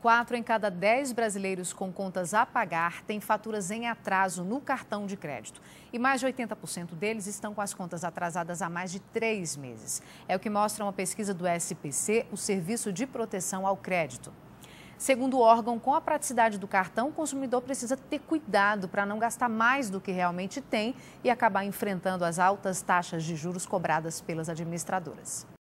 Quatro em cada dez brasileiros com contas a pagar têm faturas em atraso no cartão de crédito. E mais de 80% deles estão com as contas atrasadas há mais de três meses. É o que mostra uma pesquisa do SPC, o Serviço de Proteção ao Crédito. Segundo o órgão, com a praticidade do cartão, o consumidor precisa ter cuidado para não gastar mais do que realmente tem e acabar enfrentando as altas taxas de juros cobradas pelas administradoras.